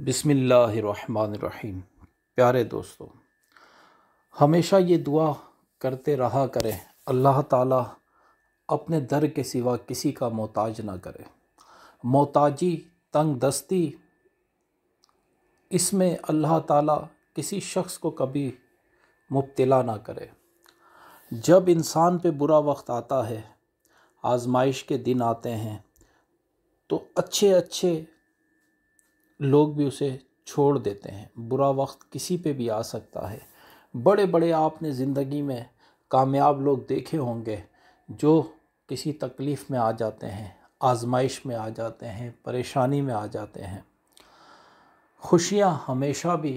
बिस्मिल्लाहिर्रहमानिर्रहीम प्यारे दोस्तों हमेशा ये दुआ करते रहा करें अल्लाह ताला अपने दर के सिवा किसी का मोहताज ना करे मोहताजी तंग दस्ती इसमें अल्लाह ताला किसी शख्स को कभी मुबतला ना करे जब इंसान पे बुरा वक्त आता है आजमाइश के दिन आते हैं तो अच्छे अच्छे लोग भी उसे छोड़ देते हैं बुरा वक्त किसी पे भी आ सकता है बड़े बड़े आपने ज़िंदगी में कामयाब लोग देखे होंगे जो किसी तकलीफ़ में आ जाते हैं आजमाइश में आ जाते हैं परेशानी में आ जाते हैं खुशियाँ हमेशा भी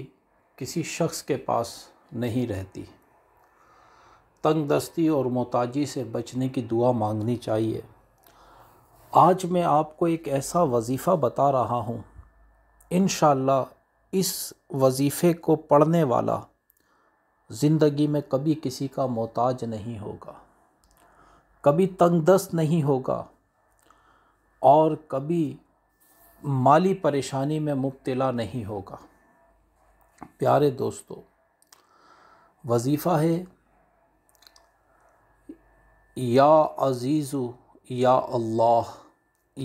किसी शख्स के पास नहीं रहती तंग दस्ती और मोताजी से बचने की दुआ मांगनी चाहिए आज मैं आपको एक ऐसा वजीफ़ा बता रहा हूँ इन इस वजीफ़े को पढ़ने वाला ज़िंदगी में कभी किसी का मोहताज नहीं होगा कभी तंगदस्त नहीं होगा और कभी माली परेशानी में मुबतला नहीं होगा प्यारे दोस्तों वजीफ़ा है या अज़ीज़ु या अल्लाह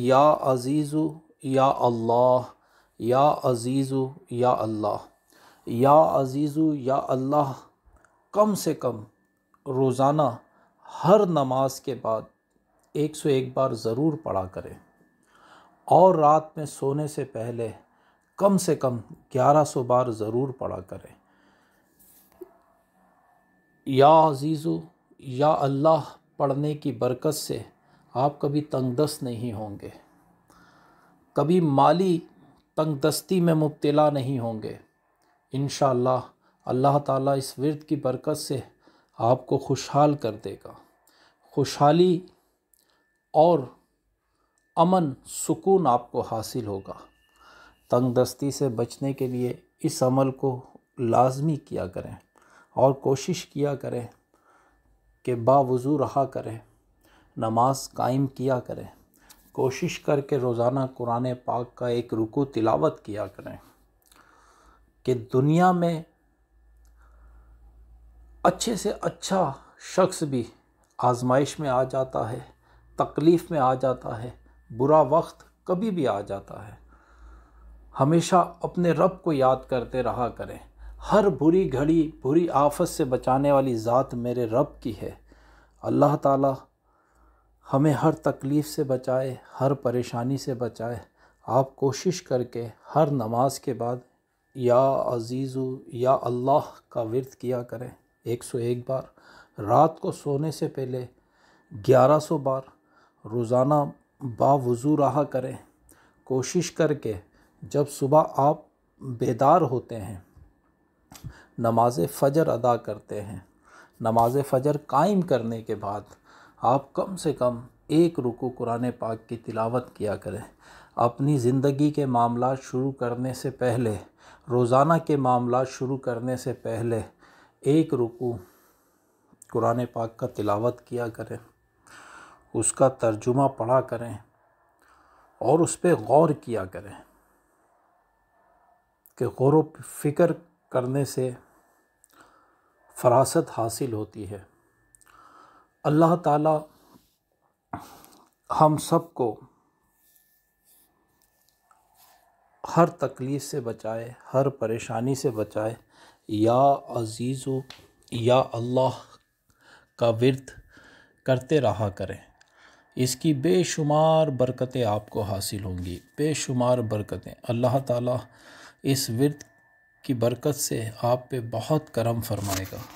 या अज़ीज़ु या अल्लाह या अज़ीज़ु या अल्लाह या अज़ीज़ु या अल्लाह कम से कम रोज़ाना हर नमाज के बाद एक सौ एक बार ज़रूर पढ़ा करें और रात में सोने से पहले कम से कम ग्यारह सौ बार ज़रूर पढ़ा करें या अजीज़ो या अल्लाह पढ़ने की बरकत से आप कभी तंगदस्त नहीं होंगे कभी माली तंग दस्ती में मुबतला नहीं होंगे इन अल्लाह ताला इस वर्द की बरकत से आपको खुशहाल कर देगा खुशहाली और अमन सुकून आपको हासिल होगा तंग दस्ती से बचने के लिए इस अमल को लाजमी किया करें और कोशिश किया करें कि बावजू रहा करें नमाज कायम किया करें कोशिश करके रोज़ाना कुरान पाक का एक रुकू तिलावत किया करें कि दुनिया में अच्छे से अच्छा शख्स भी आजमाइश में आ जाता है तकलीफ़ में आ जाता है बुरा वक्त कभी भी आ जाता है हमेशा अपने रब को याद करते रहा करें हर बुरी घड़ी बुरी आफत से बचाने वाली ज़ात मेरे रब की है अल्लाह ताला हमें हर तकलीफ़ से बचाए हर परेशानी से बचाए आप कोशिश करके हर नमाज के बाद या अज़ीज़ु या अल्लाह का विरत किया करें एक सौ एक बार रात को सोने से पहले ग्यारह सौ बार रोज़ाना बावज़ू रहा करें कोशिश करके जब सुबह आप बेदार होते हैं नमाज फ़जर अदा करते हैं नमाज फ़जर कायम करने के बाद आप कम से कम एक रुको कुरान पाक की तिलावत किया करें अपनी ज़िंदगी के मामला शुरू करने से पहले रोज़ाना के मामला शुरू करने से पहले एक रुकू कुरान पाक का तिलावत किया करें उसका तर्जुमा पढ़ा करें और उस पर गौर किया करें कि गौर फ़िक्र करने से फरासत हासिल होती है अल्लाह ताला हम सबको हर तकलीफ़ से बचाए हर परेशानी से बचाए या अजीज़ो या अल्लाह का विरद करते रहा करें इसकी बेशुमार बरकतें आपको हासिल होंगी बेशुमार बरकतें अल्लाह ताला इस विरद की बरकत से आप पे बहुत करम फरमाएगा